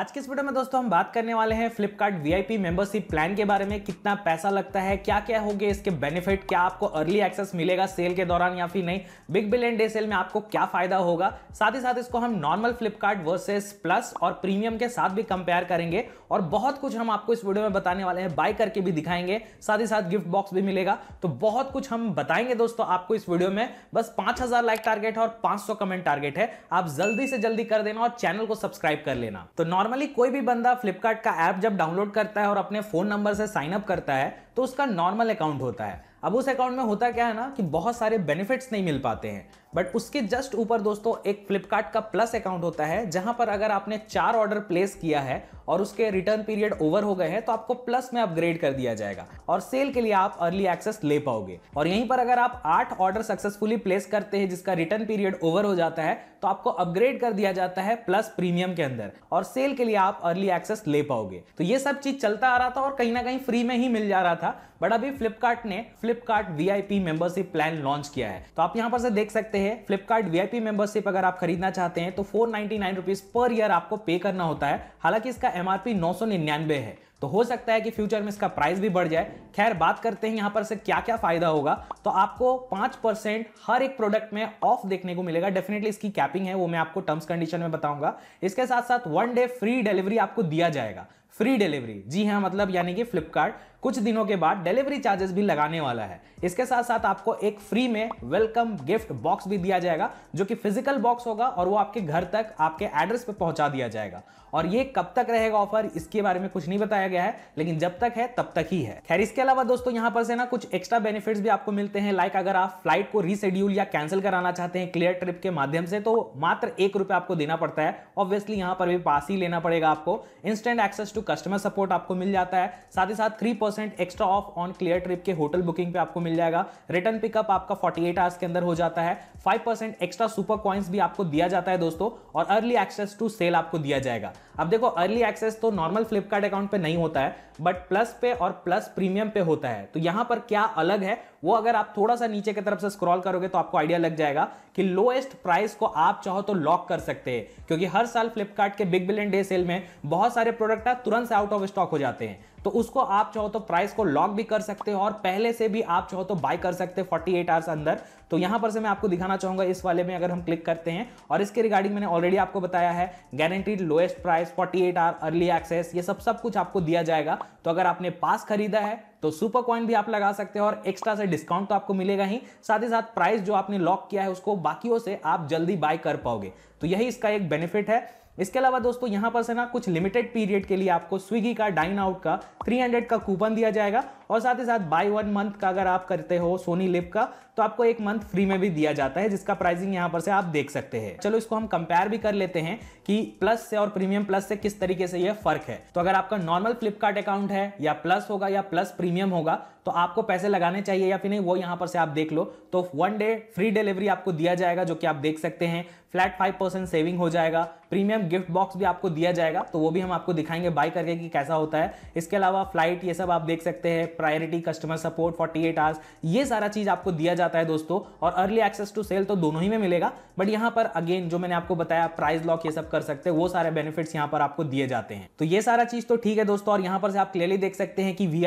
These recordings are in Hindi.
आज के इस वीडियो में दोस्तों हम बात करने वाले हैं फ्लिपकार्ट वीआईपी मेंबरशिप प्लान के बारे में कितना पैसा लगता है क्या क्या होगी इसके बेनिफिट क्या आपको अर्ली एक्सेस मिलेगा सेल के दौरान या फिर नहीं बिग बिलियन डे सेल में आपको क्या फायदा होगा साथ ही साथ इसको हम नॉर्मल फ्लिपकार्ट वर्सेस प्लस और प्रीमियम के साथ भी कंपेयर करेंगे और बहुत कुछ हम आपको इस वीडियो में बताने वाले हैं बाय करके भी दिखाएंगे साथ ही साथ गिफ्ट बॉक्स भी मिलेगा तो बहुत कुछ हम बताएंगे दोस्तों आपको इस वीडियो में बस पांच लाइक टारगेट है और पांच कमेंट टारगेट है आप जल्दी से जल्दी कर देना और चैनल को सब्सक्राइब कर लेना तो नॉर्मली कोई भी बंदा फ्लिपकार्ट का ऐप जब डाउनलोड करता है और अपने फ़ोन नंबर से साइन अप करता है तो उसका नॉर्मल अकाउंट होता है अब उस अकाउंट में होता क्या है ना कि बहुत सारे बेनिफिट्स नहीं मिल पाते हैं बट उसके जस्ट ऊपर दोस्तों एक फ्लिपकार्ट का प्लस अकाउंट होता है जहां पर अगर आपने चार ऑर्डर प्लेस किया है और उसके रिटर्न पीरियड ओवर हो गए हैं तो आपको प्लस में अपग्रेड कर दिया जाएगा और सेल के लिए आप अर्ली एक्सेस ले पाओगे और यहीं पर अगर आप आठ ऑर्डर सक्सेसफुली प्लेस करते हैं जिसका रिटर्न पीरियड ओवर हो जाता है तो आपको अपग्रेड कर दिया जाता है प्लस प्रीमियम के अंदर और सेल के लिए आप अर्ली एक्सेस ले पाओगे तो ये सब चीज चलता आ रहा था और कहीं ना कहीं फ्री में ही मिल जा रहा था बट अभी फ्लिपकार्ट ने Flipkart V P membership plan launch किया है तो आप यहां पर से देख सकते हैं हैं फ्लिपकार्ट वी आई मेंबरशिप अगर आप खरीदना चाहते हैं तो फोर नाइन्टी पर ईयर आपको पे करना होता है हालांकि इसका एम आर है तो हो सकता है कि फ्यूचर में इसका प्राइस भी बढ़ जाए खैर बात करते हैं यहां पर से क्या क्या फायदा होगा तो आपको पांच परसेंट हर एक प्रोडक्ट में ऑफ देखने को मिलेगा डेफिनेटली इसकी कैपिंग है वो मैं आपको टर्म्स कंडीशन में बताऊंगा इसके साथ साथ वन डे फ्री डिलीवरी आपको दिया जाएगा फ्री डिलीवरी जी हाँ मतलब यानी कि फ्लिपकार्ट कुछ दिनों के बाद डिलीवरी चार्जेस भी लगाने वाला है इसके साथ साथ आपको एक फ्री में वेलकम गिफ्ट बॉक्स भी दिया जाएगा जो कि फिजिकल बॉक्स होगा और वो आपके घर तक आपके एड्रेस पे पहुंचा दिया जाएगा और ये कब तक रहेगा ऑफर इसके बारे में कुछ नहीं बताया गया है लेकिन जब तक है तब तक ही है खैर इसके अलावा दोस्तों यहाँ पर से ना कुछ एक्स्ट्रा बेनिफिट भी आपको मिलते हैं लाइक अगर आप फ्लाइट को रीशेड्यूल या कैंसिल कराना चाहते हैं क्लियर ट्रिप के माध्यम से तो मात्र एक आपको देना पड़ता है ऑब्वियसली यहाँ पर भी पास ही लेना पड़ेगा आपको instant access to customer support आपको मिल जाता है साथ ही साथ three percent extra off on Cleartrip के होटल बुकिंग पे आपको मिल जाएगा रिटर्न पिकअप आपका 48 आवर्स के अंदर हो जाता है 5% एक्स्ट्रा सुपर कॉइन्स भी आपको दिया जाता है दोस्तों और अर्ली एक्सेस टू सेल आपको दिया जाएगा अब देखो अर्ली एक्सेस तो नॉर्मल फ्लिपकार्ट अकाउंट पर नहीं होता है बट प्लस पे और प्लस प्रीमियम पे होता है तो यहाँ पर क्या अलग है वो अगर आप थोड़ा सा नीचे की तरफ से स्क्रॉल करोगे तो आपको आइडिया लग जाएगा कि लोएस्ट प्राइस को आप चाहो तो लॉक कर सकते हैं क्योंकि हर साल फ्लिपकार्ट के बिग बिलियन डे सेल में बहुत सारे प्रोडक्ट तुरंत से आउट ऑफ स्टॉक हो जाते हैं तो उसको आप चाहो तो प्राइस को लॉक भी कर सकते हो और पहले से भी आप चाहो तो बाय कर सकते हो 48 आवर्स अंदर तो यहां पर से मैं आपको दिखाना चाहूंगा इस वाले में अगर हम क्लिक करते हैं और इसके रिगार्डिंग मैंने ऑलरेडी आपको बताया है guaranteed lowest price 48 hour early access ये सब सब कुछ आपको दिया जाएगा तो अगर आपने पास खरीदा है तो सुपर कॉइन भी आप लगा सकते हो और एक्स्ट्रा से डिस्काउंट तो आपको मिलेगा ही साथ ही साथ प्राइस जो आपने लॉक किया है उसको बाकियों से आप जल्दी बाय कर पाओगे तो यही इसका एक बेनिफिट है इसके अलावा दोस्तों यहाँ पर से ना कुछ लिमिटेड पीरियड के लिए आपको स्विगी का डाइन आउट का 300 का कूपन दिया जाएगा और साथ ही साथ बाय वन मंथ का अगर आप करते हो सोनी लिप का तो आपको एक मंथ फ्री में भी दिया जाता है जिसका प्राइसिंग यहाँ पर से आप देख सकते हैं चलो इसको हम कंपेयर भी कर लेते हैं कि प्लस से और प्रीमियम प्लस से किस तरीके से यह फर्क है तो अगर आपका नॉर्मल फ्लिपकार्ट अकाउंट है या प्लस होगा या प्लस प्रीमियम होगा तो आपको पैसे लगाने चाहिए या फिर नहीं वो यहाँ पर से आप देख लो तो वन डे फ्री डिलीवरी आपको दिया जाएगा जो कि आप देख सकते हैं फ्लैट फाइव परसेंट सेविंग हो जाएगा प्रीमियम गिफ्ट बॉक्स भी आपको दिया जाएगा तो वो भी हम आपको दिखाएंगे बाय करके कि कैसा होता है इसके अलावा फ्लाइट ये सब आप देख सकते हैं priority customer support forty eight hours ये सारा चीज़ आपको दिया जाता है दोस्तों और अर्ली एक्सेस टू सेल तो दोनों ही में मिलेगा बट यहाँ पर अगेन जो मैंने आपको बताया प्राइस लॉक ये सब कर सकते हैं वो सारे बेनिफिट यहाँ पर आपको दिए जाते हैं तो ये सारा चीज़ तो ठीक है दोस्तों और यहाँ पर से आप क्लियरली देख सकते हैं कि वी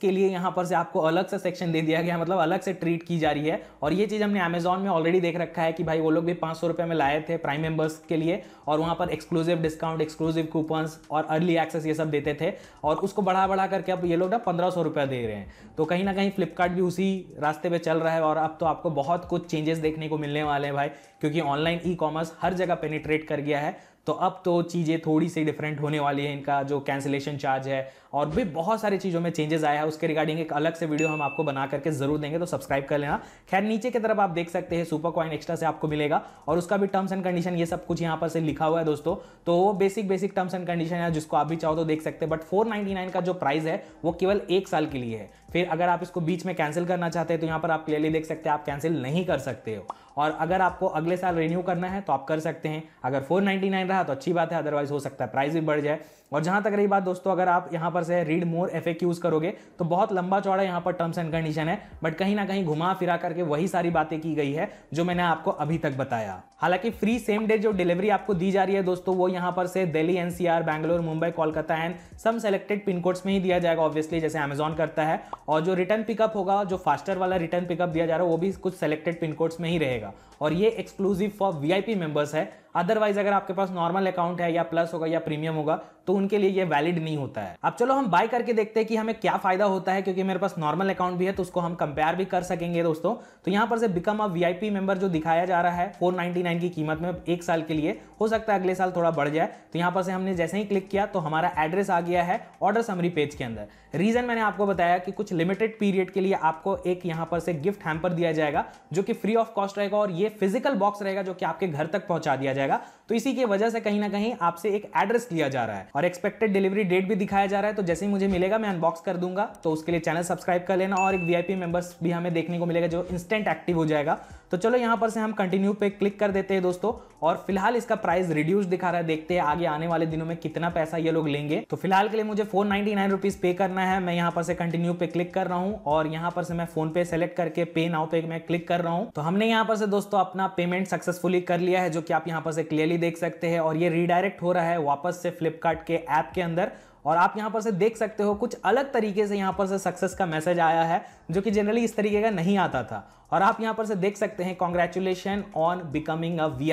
के लिए यहाँ पर से आपको अलग से सेक्शन दे दिया गया मतलब अलग से ट्रीट की जा रही है और ये चीज़ हमने अमेजोन में ऑलरेडी देख रखा है कि भाई वो लोग भी पांच में लाए थे प्राइम मेंबर्स के लिए और वहाँ पर एक्सक्लूसिव डिस्काउंट एक्सक्लूसिव कूपन्स और अर्ली एक्सेस ये सब देते थे और उसको बढ़ा बढ़ा करके अब ये लोग ना पंद्रह सौ रुपया दे रहे हैं तो कहीं ना कहीं फ्लिपकार्ट भी उसी रास्ते पर चल रहा है और अब तो आपको बहुत कुछ चेंजेस देखने को मिलने वाले हैं भाई क्योंकि ऑनलाइन ई कॉमर्स हर जगह पेनिट्रेट कर गया है तो अब तो चीज़ें थोड़ी सी डिफरेंट होने वाली है इनका जो कैंसिलेशन चार्ज है और भी बहुत सारी चीज़ों में चेंजेस आया है उसके रिगार्डिंग एक अलग से वीडियो हम आपको बना करके जरूर देंगे तो सब्सक्राइब कर लेना खैर नीचे की तरफ आप देख सकते हैं सुपर कॉइन एक्स्ट्रा से आपको मिलेगा और उसका भी टर्म्स एंड कंडीशन ये सब कुछ यहाँ पर से लिखा हुआ है दोस्तों तो वो basic basic terms and condition है जिसको आप भी चाहो तो देख सकते हैं बट फोर का जो प्राइस है वो केवल एक साल के लिए है फिर अगर आप इसको बीच में कैंसिल करना चाहते हैं तो यहाँ पर आप क्लियरली देख सकते हैं आप कैंसिल नहीं कर सकते हो और अगर आपको अगले साल रिन्यू करना है तो आप कर सकते हैं अगर 499 रहा तो अच्छी बात है अदरवाइज हो सकता है प्राइस भी बढ़ जाए और जहां तक रही बात दोस्तों अगर आप यहां पर से रीड मोर एफ करोगे तो बहुत लंबा चौड़ा यहाँ पर टर्म्स एंड कंडीशन है बट कहीं ना कहीं घुमा फिरा करके वही सारी बातें की गई है जो मैंने आपको अभी तक बताया हालांकि फ्री सेम डे जो डिलीवरी आपको दी जा रही है दोस्तों वो यहाँ पर से Delhi NCR Bangalore Mumbai Kolkata and some selected pin codes में ही दिया जाएगा ऑब्वियसली जैसे अमेजोन करता है और जो रिटर्न पिकअप होगा जो फास्टर वाला रिटर्न पिकअप दिया जा रहा है वो भी कुछ सेलेक्टेड पिन कोड्स में ही रहेगा और ये एक्सक्लूसिव फॉर वीआईपी मेंबर्स है अदरवाइज अगर आपके पास नॉर्मल अकाउंट है या प्लस होगा या प्रीमियम होगा तो उनके लिए ये वैलिड नहीं होता है अब चलो हम बाय करके देखते हैं कि हमें क्या फायदा होता है क्योंकि मेरे पास नॉर्मल अकाउंट भी है तो उसको हम कंपेयर भी कर सकेंगे दोस्तों तो यहाँ पर से बिकम अ वीआईपी मेंबर जो दिखाया जा रहा है नाइन की कीमत में एक साल के लिए हो सकता है अगले साल थोड़ा बढ़ जाए तो यहाँ पर से हमने जैसे ही क्लिक किया तो हमारा एड्रेस आ गया है ऑर्डर समरी पेज के अंदर रीजन मैंने आपको बताया कि कुछ लिमिटेड पीरियड के लिए आपको एक यहाँ पर से गिफ्ट हैम्पर दिया जाएगा जो कि फ्री ऑफ कॉस्ट रहेगा और ये ये फिजिकल बॉक्स रहेगा जो कि आपके घर तक पहुंचा दिया जाएगा तो इसी की वजह से कहीं ना कहीं आपसे एक एड्रेस लिया जा रहा है और एक्सपेक्टेड डिलीवरी डेट भी दिखाया जा रहा है तो जैसे ही मुझे मिलेगा मैं अनबॉक्स कर दूंगा तो उसके लिए चैनल सब्सक्राइब कर लेना और एक वीआईपी मेंबर्स भी हमें देखने को मिलेगा जो इंस्टेंट एक्टिव हो जाएगा तो चलो यहाँ पर से हम कंटिन्यू पे क्लिक कर देते हैं दोस्तों और फिलहाल इसका प्राइस रिड्यूस दिखा रहा है देखते हैं आगे आने वाले दिनों में कितना पैसा ये लोग लेंगे तो फिलहाल के लिए मुझे फोर नाइनटी नाइन रुपीज पे करना है मैं यहाँ पर से कंटिन्यू पे क्लिक कर रहा हूँ और यहाँ पर से मैं फोन पे सेलेक्ट करके पे नाउ पे मैं क्लिक कर रहा हूँ तो हमने यहाँ पर से दोस्तों अपना पेमेंट सक्सेसफुली कर लिया है जो कि आप यहाँ पर से क्लियरली क्लियरली देख सकते हैं और ये रिडायरेक्ट हो रहा है वापस से फ्लिपकार्ट के ऐप के अंदर और आप यहाँ पर से देख सकते हो कुछ अलग तरीके से यहाँ पर से सक्सेस का मैसेज आया है जो कि जनरली इस तरीके का नहीं आता था और आप यहाँ पर से देख सकते हैं congratulation on becoming a V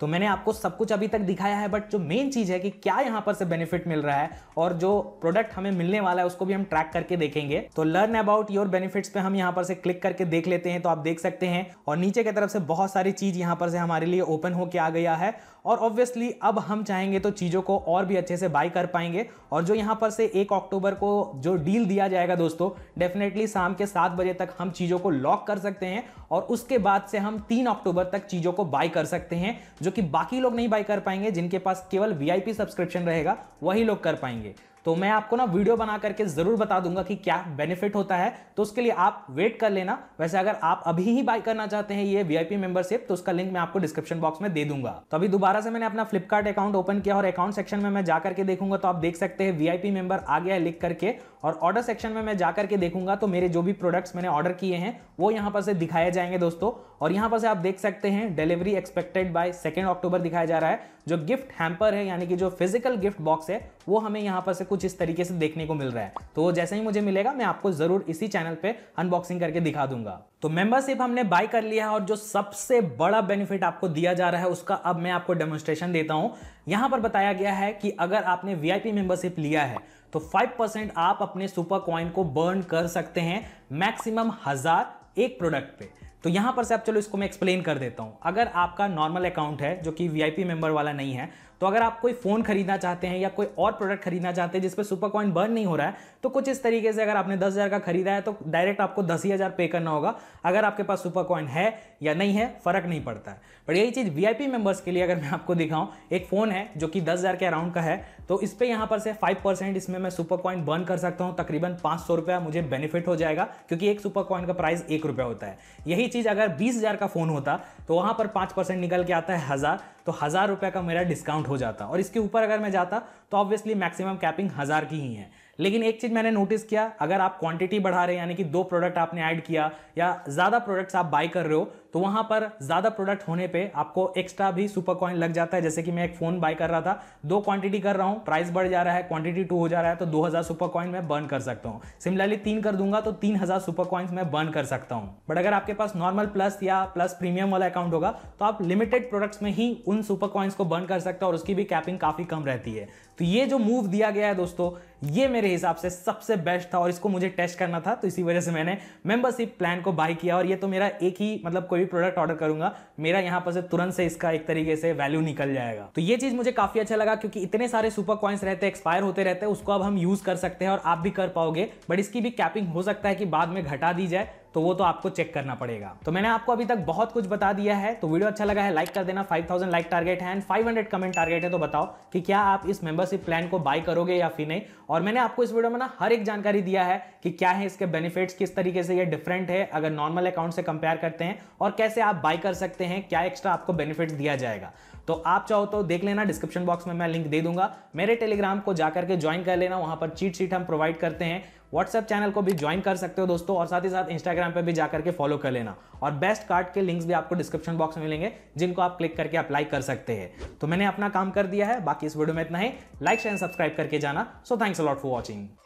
तो मैंने आपको सब कुछ अभी तक दिखाया है बट जो मेन चीज़ है कि क्या यहाँ पर से बेनिफिट मिल रहा है और जो प्रोडक्ट हमें मिलने वाला है उसको भी हम ट्रैक करके देखेंगे तो लर्न अबाउट योर बेनिफिट्स पे हम यहाँ पर से क्लिक करके देख लेते हैं तो आप देख सकते हैं और नीचे की तरफ से बहुत सारी चीज़ यहाँ पर से हमारे लिए ओपन होके आ गया है और ऑब्वियसली अब हम चाहेंगे तो चीज़ों को और भी अच्छे से बाई कर पाएंगे और जो यहाँ पर से एक अक्टूबर को जो डील दिया जाएगा दोस्तों डेफिनेटली शाम के सात बजे तक हम चीज़ों को लॉक कर सकते हैं और उसके बाद से हम तीन अक्टूबर तक चीज़ों को बाई कर सकते हैं जो कि बाकी लोग नहीं बाई कर पाएंगे जिनके पास केवल वी सब्सक्रिप्शन रहेगा वही लोग कर पाएंगे तो मैं आपको ना वीडियो बना करके ज़रूर बता दूंगा कि क्या बेनिफिट होता है तो उसके लिए आप वेट कर लेना वैसे अगर आप अभी ही बाय करना चाहते हैं ये वीआईपी मेंबरशिप तो उसका लिंक मैं आपको डिस्क्रिप्शन बॉक्स में दे दूंगा तो अभी दोबारा से मैंने अपना फ्लिपकार्ट अकाउंट ओपन किया और अकाउंट सेक्शन में मैं जाकर के देखूंगा तो आप देख सकते हैं वीआईपी मेंबर आ गया लिख करके और ऑर्डर सेक्शन में मैं जाकर के देखूंगा तो मेरे जो भी प्रोडक्ट्स मैंने ऑर्डर किए हैं वो यहाँ पर से दिखाए जाएंगे दोस्तों और यहाँ पर से आप देख सकते हैं delivery expected by second October दिखाया जा रहा है जो गिफ्ट हैम्पर है यानी कि जो फिजिकल गिफ्ट बॉक्स है वो हमें यहाँ पर से कुछ इस तरीके से देखने को मिल रहा है तो जैसे ही मुझे मिलेगा मैं आपको जरूर इसी चैनल पर अनबॉक्सिंग करके दिखा दूंगा तो मेंबरशिप हमने बाय कर लिया है और जो सबसे बड़ा बेनिफिट आपको दिया जा रहा है उसका अब मैं आपको डेमोन्स्ट्रेशन देता हूँ यहाँ पर बताया गया है कि अगर आपने वीआईपी मेंबरशिप लिया है तो 5% आप अपने सुपर कॉइन को बर्न कर सकते हैं मैक्सिमम हज़ार एक प्रोडक्ट पे तो यहां पर से आप चलो इसको मैं एक्सप्लेन कर देता हूं अगर आपका नॉर्मल अकाउंट है जो कि वीआईपी मेंबर वाला नहीं है तो अगर आप कोई फ़ोन खरीदना चाहते हैं या कोई और प्रोडक्ट खरीदना चाहते हैं जिस पर सुपर कॉइन बर्न नहीं हो रहा है तो कुछ इस तरीके से अगर आपने दस हज़ार का खरीदा है तो डायरेक्ट आपको दस ही हज़ार पे करना होगा अगर आपके पास सुपर कॉइन है या नहीं है फ़र्क नहीं पड़ता है पर यही चीज़ वी मेंबर्स के लिए अगर मैं आपको दिखाऊँ एक फ़ोन है जो कि दस के अराउंड का है तो इस पर यहाँ पर से फाइव इसमें मैं सुपर कॉइन बर्न कर सकता हूँ तकरीबन पाँच मुझे बेनिफिट हो जाएगा क्योंकि एक सुपर कॉइन का प्राइस एक रुपया होता है यही चीज़ अगर बीस का फ़ोन होता तो वहाँ पर पाँच निकल के आता है हज़ार तो हज़ार रुपये का मेरा डिस्काउंट हो जाता और इसके ऊपर अगर मैं जाता तो ऑब्वियसली मैक्सिमम कैपिंग हज़ार की ही है लेकिन एक चीज मैंने नोटिस किया अगर आप क्वांटिटी बढ़ा रहे हैं यानी कि दो प्रोडक्ट आपने ऐड किया या ज्यादा प्रोडक्ट्स आप बाय कर रहे हो तो वहां पर ज्यादा प्रोडक्ट होने पे आपको एक्स्ट्रा भी सुपर कॉइन लग जाता है जैसे कि मैं एक फोन बाय कर रहा था दो क्वांटिटी कर रहा हूं प्राइस बढ़ जा रहा है क्वांटिटी टू हो जा रहा है तो दो सुपर कॉइन मैं बर्न कर सकता हूं सिमिलरली तीन कर दूंगा तो तीन सुपर कॉइन्स मैं बर्न कर सकता हूं बट अगर आपके पास नॉर्मल प्लस या प्लस प्रीमियम वाला अकाउंट होगा तो आप लिमिटेड प्रोडक्ट्स में ही उन सुपर कॉइन्स को बर्न कर सकते हो और उसकी भी कैपिंग काफी कम रहती है तो ये जो मूव दिया गया है दोस्तों ये मेरे हिसाब से सबसे बेस्ट था और इसको मुझे टेस्ट करना था तो इसी वजह से मैंने मेंबरशिप प्लान को बाय किया और ये तो मेरा एक ही मतलब कोई भी प्रोडक्ट ऑर्डर करूंगा मेरा यहाँ पर से तुरंत से इसका एक तरीके से वैल्यू निकल जाएगा तो ये चीज मुझे काफी अच्छा लगा क्योंकि इतने सारे सुपर कॉइन्स रहते हैं एक्सपायर होते रहते हैं उसको अब हम यूज कर सकते हैं और आप भी कर पाओगे बट इसकी भी कैपिंग हो सकता है कि बाद में घटा दी जाए तो वो तो आपको चेक करना पड़ेगा तो मैंने आपको अभी तक बहुत कुछ बता दिया है तो वीडियो अच्छा लगा है लाइक कर देना 5000 लाइक टारगेट है एंड 500 कमेंट टारगेट है तो बताओ कि क्या आप इस मेंबरशिप प्लान को बाय करोगे या फिर नहीं और मैंने आपको इस वीडियो में ना हर एक जानकारी दिया है कि क्या है इसके बेनिफिट किस तरीके से ये डिफरेंट है अगर नॉर्मल अकाउंट से कंपेयर करते हैं और कैसे आप बाय कर सकते हैं क्या एक्स्ट्रा आपको बेनिफिट दिया जाएगा तो आप चाहो तो देख लेना डिस्क्रिप्शन बॉक्स में मैं लिंक दे दूंगा मेरे टेलीग्राम को जाकर के ज्वाइन कर लेना वहां पर चीट शीट हम प्रोवाइड करते हैं व्हाट्सएप चैनल को भी ज्वाइन कर सकते हो दोस्तों और साथ ही साथ इंस्टाग्राम पर भी जाकर के फॉलो कर लेना और बेस्ट कार्ड के लिंक्स भी आपको डिस्क्रिप्शन बॉक्स में मिलेंगे जिनको आप क्लिक करके अप्लाई कर सकते हैं तो मैंने अपना काम कर दिया है बाकी इस वीडियो में इतना ही लाइक शेयर सब्सक्राइब करके जाना so thanks a lot for watching